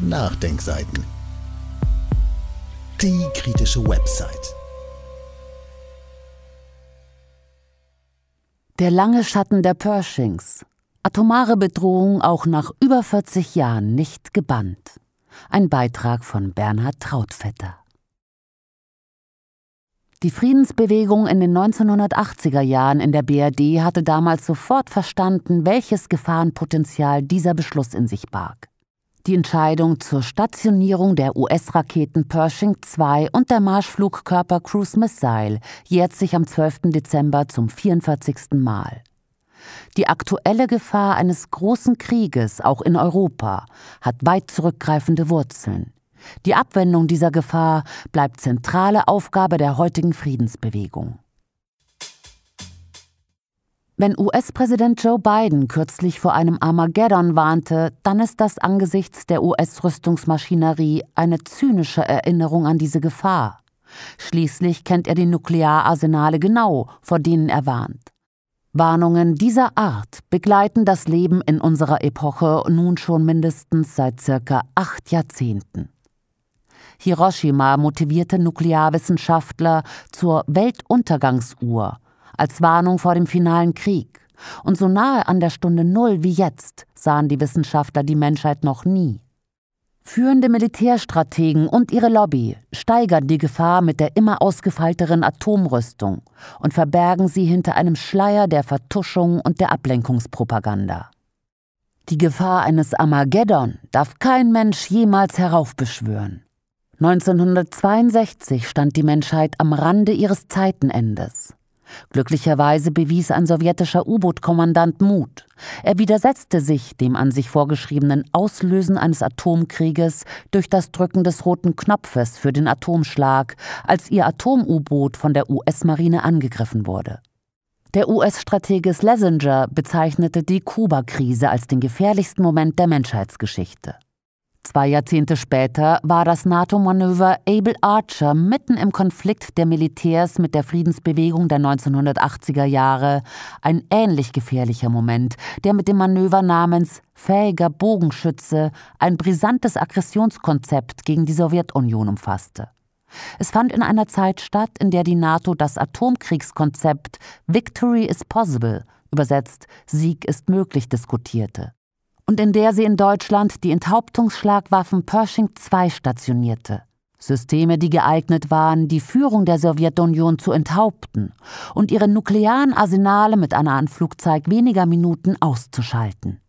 Nachdenkseiten. Die kritische Website. Der lange Schatten der Pershings. Atomare Bedrohung auch nach über 40 Jahren nicht gebannt. Ein Beitrag von Bernhard Trautvetter. Die Friedensbewegung in den 1980er Jahren in der BRD hatte damals sofort verstanden, welches Gefahrenpotenzial dieser Beschluss in sich barg. Die Entscheidung zur Stationierung der US-Raketen Pershing 2 und der Marschflugkörper Cruise Missile jährt sich am 12. Dezember zum 44. Mal. Die aktuelle Gefahr eines großen Krieges, auch in Europa, hat weit zurückgreifende Wurzeln. Die Abwendung dieser Gefahr bleibt zentrale Aufgabe der heutigen Friedensbewegung. Wenn US-Präsident Joe Biden kürzlich vor einem Armageddon warnte, dann ist das angesichts der US-Rüstungsmaschinerie eine zynische Erinnerung an diese Gefahr. Schließlich kennt er die Nukleararsenale genau, vor denen er warnt. Warnungen dieser Art begleiten das Leben in unserer Epoche nun schon mindestens seit circa acht Jahrzehnten. Hiroshima motivierte Nuklearwissenschaftler zur Weltuntergangsuhr – als Warnung vor dem finalen Krieg. Und so nahe an der Stunde Null wie jetzt sahen die Wissenschaftler die Menschheit noch nie. Führende Militärstrategen und ihre Lobby steigern die Gefahr mit der immer ausgefeilteren Atomrüstung und verbergen sie hinter einem Schleier der Vertuschung und der Ablenkungspropaganda. Die Gefahr eines Armageddon darf kein Mensch jemals heraufbeschwören. 1962 stand die Menschheit am Rande ihres Zeitenendes. Glücklicherweise bewies ein sowjetischer U-Boot-Kommandant Mut. Er widersetzte sich dem an sich vorgeschriebenen Auslösen eines Atomkrieges durch das Drücken des roten Knopfes für den Atomschlag, als ihr Atom-U-Boot von der US-Marine angegriffen wurde. Der US-Stratege Schlesinger bezeichnete die Kuba-Krise als den gefährlichsten Moment der Menschheitsgeschichte. Zwei Jahrzehnte später war das NATO-Manöver Able Archer mitten im Konflikt der Militärs mit der Friedensbewegung der 1980er Jahre ein ähnlich gefährlicher Moment, der mit dem Manöver namens Fähiger Bogenschütze ein brisantes Aggressionskonzept gegen die Sowjetunion umfasste. Es fand in einer Zeit statt, in der die NATO das Atomkriegskonzept Victory is possible, übersetzt Sieg ist möglich, diskutierte und in der sie in Deutschland die Enthauptungsschlagwaffen Pershing II stationierte. Systeme, die geeignet waren, die Führung der Sowjetunion zu enthaupten und ihre nuklearen Arsenale mit einer Anflugzeit weniger Minuten auszuschalten.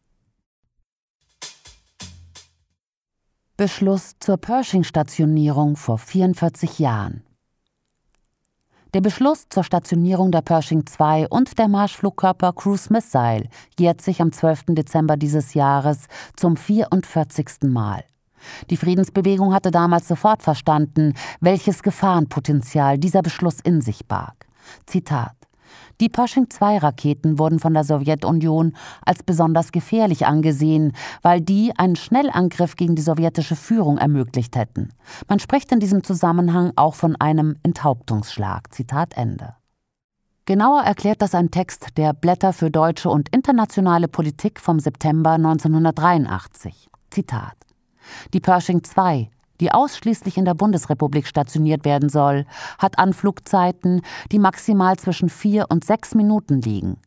Beschluss zur Pershing-Stationierung vor 44 Jahren. Der Beschluss zur Stationierung der Pershing 2 und der Marschflugkörper Cruise Missile jährt sich am 12. Dezember dieses Jahres zum 44. Mal. Die Friedensbewegung hatte damals sofort verstanden, welches Gefahrenpotenzial dieser Beschluss in sich barg. Zitat die Pershing-2-Raketen wurden von der Sowjetunion als besonders gefährlich angesehen, weil die einen Schnellangriff gegen die sowjetische Führung ermöglicht hätten. Man spricht in diesem Zusammenhang auch von einem Enthauptungsschlag. Zitat Ende. Genauer erklärt das ein Text der Blätter für deutsche und internationale Politik vom September 1983. Zitat. Die Pershing 2 die ausschließlich in der Bundesrepublik stationiert werden soll, hat Anflugzeiten, die maximal zwischen vier und sechs Minuten liegen.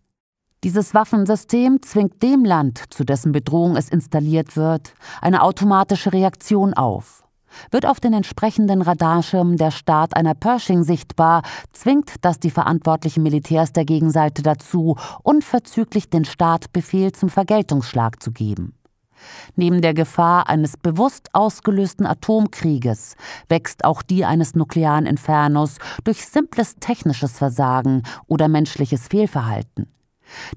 Dieses Waffensystem zwingt dem Land, zu dessen Bedrohung es installiert wird, eine automatische Reaktion auf. Wird auf den entsprechenden Radarschirmen der Staat einer Pershing sichtbar, zwingt das die verantwortlichen Militärs der Gegenseite dazu, unverzüglich den Staat Befehl zum Vergeltungsschlag zu geben. Neben der Gefahr eines bewusst ausgelösten Atomkrieges wächst auch die eines nuklearen Infernos durch simples technisches Versagen oder menschliches Fehlverhalten.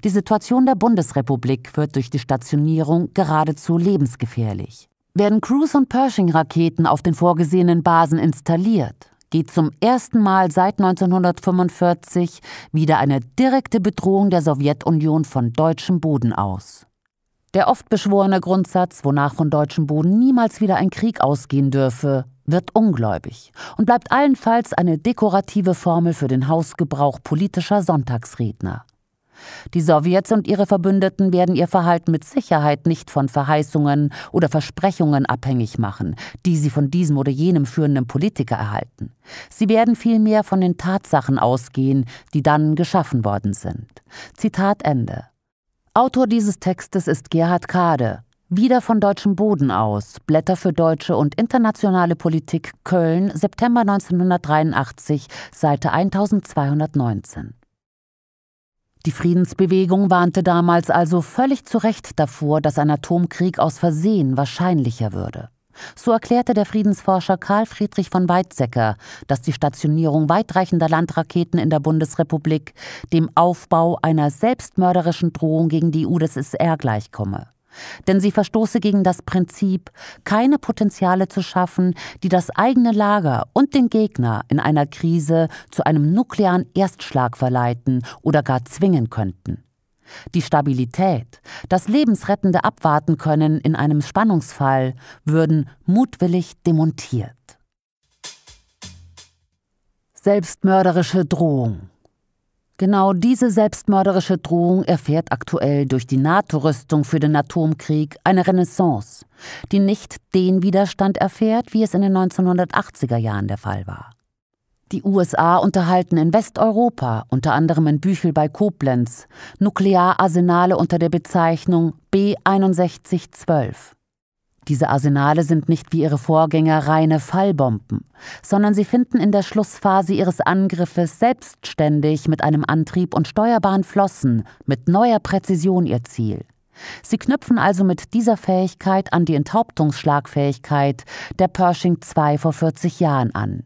Die Situation der Bundesrepublik wird durch die Stationierung geradezu lebensgefährlich. Werden Cruise- und Pershing-Raketen auf den vorgesehenen Basen installiert, geht zum ersten Mal seit 1945 wieder eine direkte Bedrohung der Sowjetunion von deutschem Boden aus. Der oft beschworene Grundsatz, wonach von deutschem Boden niemals wieder ein Krieg ausgehen dürfe, wird ungläubig und bleibt allenfalls eine dekorative Formel für den Hausgebrauch politischer Sonntagsredner. Die Sowjets und ihre Verbündeten werden ihr Verhalten mit Sicherheit nicht von Verheißungen oder Versprechungen abhängig machen, die sie von diesem oder jenem führenden Politiker erhalten. Sie werden vielmehr von den Tatsachen ausgehen, die dann geschaffen worden sind. Zitat Ende. Autor dieses Textes ist Gerhard Kade, wieder von deutschem Boden aus, Blätter für deutsche und internationale Politik Köln, September 1983, Seite 1219. Die Friedensbewegung warnte damals also völlig zu Recht davor, dass ein Atomkrieg aus Versehen wahrscheinlicher würde. So erklärte der Friedensforscher Karl Friedrich von Weizsäcker, dass die Stationierung weitreichender Landraketen in der Bundesrepublik dem Aufbau einer selbstmörderischen Drohung gegen die UdSSR gleichkomme. Denn sie verstoße gegen das Prinzip, keine Potenziale zu schaffen, die das eigene Lager und den Gegner in einer Krise zu einem nuklearen Erstschlag verleiten oder gar zwingen könnten. Die Stabilität, das lebensrettende Abwarten können in einem Spannungsfall würden mutwillig demontiert. Selbstmörderische Drohung. Genau diese selbstmörderische Drohung erfährt aktuell durch die NATO-Rüstung für den Atomkrieg eine Renaissance, die nicht den Widerstand erfährt, wie es in den 1980er Jahren der Fall war. Die USA unterhalten in Westeuropa, unter anderem in Büchel bei Koblenz, Nukleararsenale unter der Bezeichnung B6112. Diese Arsenale sind nicht wie ihre Vorgänger reine Fallbomben, sondern sie finden in der Schlussphase ihres Angriffes selbstständig mit einem Antrieb und steuerbaren Flossen mit neuer Präzision ihr Ziel. Sie knüpfen also mit dieser Fähigkeit an die Enthauptungsschlagfähigkeit der Pershing II vor 40 Jahren an.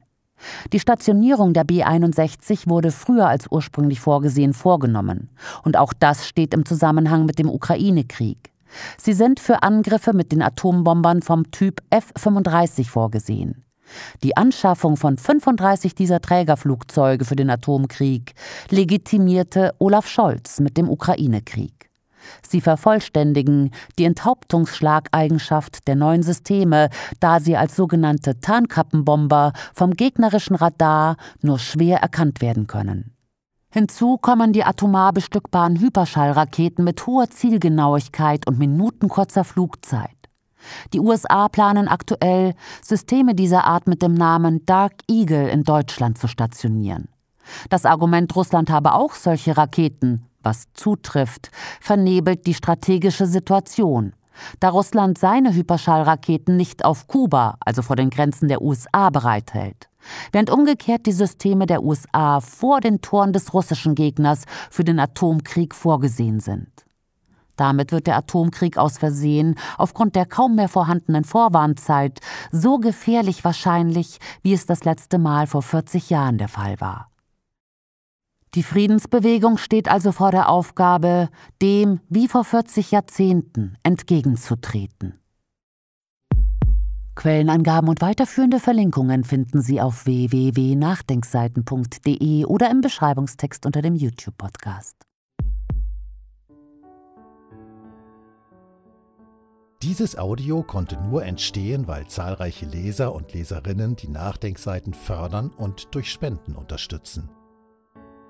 Die Stationierung der B61 wurde früher als ursprünglich vorgesehen vorgenommen. Und auch das steht im Zusammenhang mit dem Ukraine-Krieg. Sie sind für Angriffe mit den Atombombern vom Typ F-35 vorgesehen. Die Anschaffung von 35 dieser Trägerflugzeuge für den Atomkrieg legitimierte Olaf Scholz mit dem Ukraine-Krieg. Sie vervollständigen die Enthauptungsschlageigenschaft der neuen Systeme, da sie als sogenannte Tarnkappenbomber vom gegnerischen Radar nur schwer erkannt werden können. Hinzu kommen die atomar bestückbaren Hyperschallraketen mit hoher Zielgenauigkeit und minutenkurzer Flugzeit. Die USA planen aktuell, Systeme dieser Art mit dem Namen Dark Eagle in Deutschland zu stationieren. Das Argument, Russland habe auch solche Raketen, was zutrifft, vernebelt die strategische Situation. Da Russland seine Hyperschallraketen nicht auf Kuba, also vor den Grenzen der USA, bereithält. Während umgekehrt die Systeme der USA vor den Toren des russischen Gegners für den Atomkrieg vorgesehen sind. Damit wird der Atomkrieg aus Versehen aufgrund der kaum mehr vorhandenen Vorwarnzeit so gefährlich wahrscheinlich, wie es das letzte Mal vor 40 Jahren der Fall war. Die Friedensbewegung steht also vor der Aufgabe, dem wie vor 40 Jahrzehnten entgegenzutreten. Quellenangaben und weiterführende Verlinkungen finden Sie auf www.nachdenkseiten.de oder im Beschreibungstext unter dem YouTube-Podcast. Dieses Audio konnte nur entstehen, weil zahlreiche Leser und Leserinnen die Nachdenkseiten fördern und durch Spenden unterstützen.